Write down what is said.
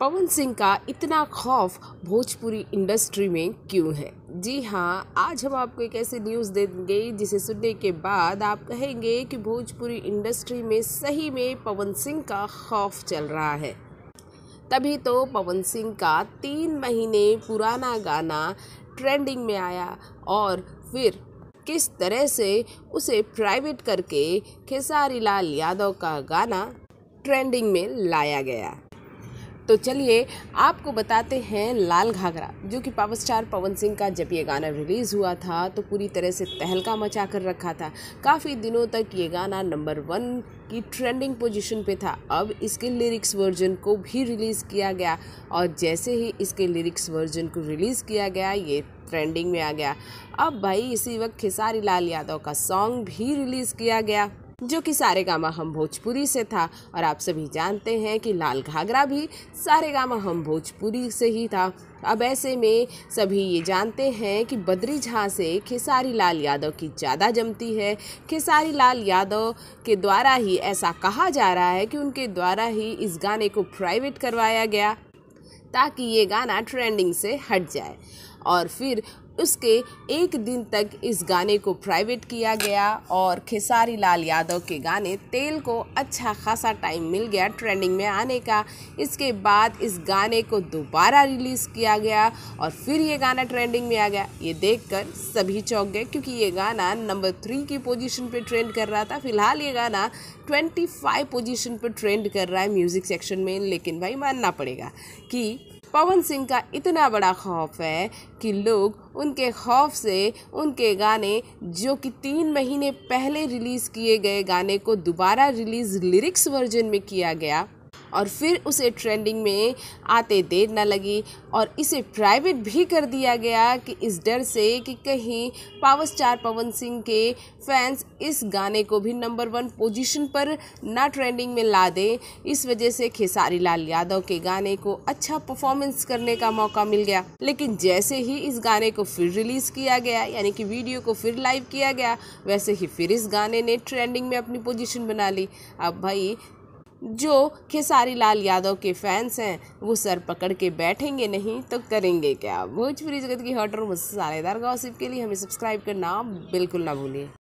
पवन सिंह का इतना खौफ भोजपुरी इंडस्ट्री में क्यों है जी हाँ आज हम आपको एक ऐसी न्यूज़ देंगे जिसे सुनने के बाद आप कहेंगे कि भोजपुरी इंडस्ट्री में सही में पवन सिंह का खौफ चल रहा है तभी तो पवन सिंह का तीन महीने पुराना गाना ट्रेंडिंग में आया और फिर किस तरह से उसे प्राइवेट करके खेसारी लाल यादव का गाना ट्रेंडिंग में लाया गया तो चलिए आपको बताते हैं लाल घाघरा जो कि पावर स्टार पवन सिंह का जब ये गाना रिलीज़ हुआ था तो पूरी तरह से तहलका मचा कर रखा था काफ़ी दिनों तक ये गाना नंबर वन की ट्रेंडिंग पोजीशन पे था अब इसके लिरिक्स वर्जन को भी रिलीज़ किया गया और जैसे ही इसके लिरिक्स वर्जन को रिलीज़ किया गया ये ट्रेंडिंग में आ गया अब भाई इसी वक्त खेसारी लाल यादव का सॉन्ग भी रिलीज़ किया गया जो कि सारे गामा हम भोजपुरी से था और आप सभी जानते हैं कि लाल घाघरा भी सारे गामा हम भोजपुरी से ही था अब ऐसे में सभी ये जानते हैं कि बद्री झा से खेसारी लाल यादव की ज़्यादा जमती है खेसारी लाल यादव के द्वारा ही ऐसा कहा जा रहा है कि उनके द्वारा ही इस गाने को प्राइवेट करवाया गया ताकि ये गाना ट्रेंडिंग से हट जाए और फिर उसके एक दिन तक इस गाने को प्राइवेट किया गया और खेसारी लाल यादव के गाने तेल को अच्छा खासा टाइम मिल गया ट्रेंडिंग में आने का इसके बाद इस गाने को दोबारा रिलीज़ किया गया और फिर ये गाना ट्रेंडिंग में आ गया ये देखकर सभी चौंक गए क्योंकि ये गाना नंबर थ्री की पोजीशन पे ट्रेंड कर रहा था फिलहाल ये गाना ट्वेंटी फाइव पोजीशन पर ट्रेंड कर रहा है म्यूज़िक सेक्शन में लेकिन भाई मानना पड़ेगा कि पवन सिंह का इतना बड़ा खौफ है कि लोग उनके खौफ से उनके गाने जो कि तीन महीने पहले रिलीज़ किए गए गाने को दोबारा रिलीज़ लिरिक्स वर्जन में किया गया और फिर उसे ट्रेंडिंग में आते देर न लगी और इसे प्राइवेट भी कर दिया गया कि इस डर से कि कहीं पावर स्टार पवन सिंह के फैंस इस गाने को भी नंबर वन पोजीशन पर ना ट्रेंडिंग में ला दें इस वजह से खेसारी लाल यादव के गाने को अच्छा परफॉर्मेंस करने का मौका मिल गया लेकिन जैसे ही इस गाने को फिर रिलीज़ किया गया यानी कि वीडियो को फिर लाइव किया गया वैसे ही फिर इस गाने ने ट्रेंडिंग में अपनी पोजिशन बना ली अब भाई जो खेसारी लाल यादव के फैंस हैं वो सर पकड़ के बैठेंगे नहीं तो करेंगे क्या भोजपुरी जगत की हॉट और मसालेदार गॉसिप के लिए हमें सब्सक्राइब करना बिल्कुल ना भूलिए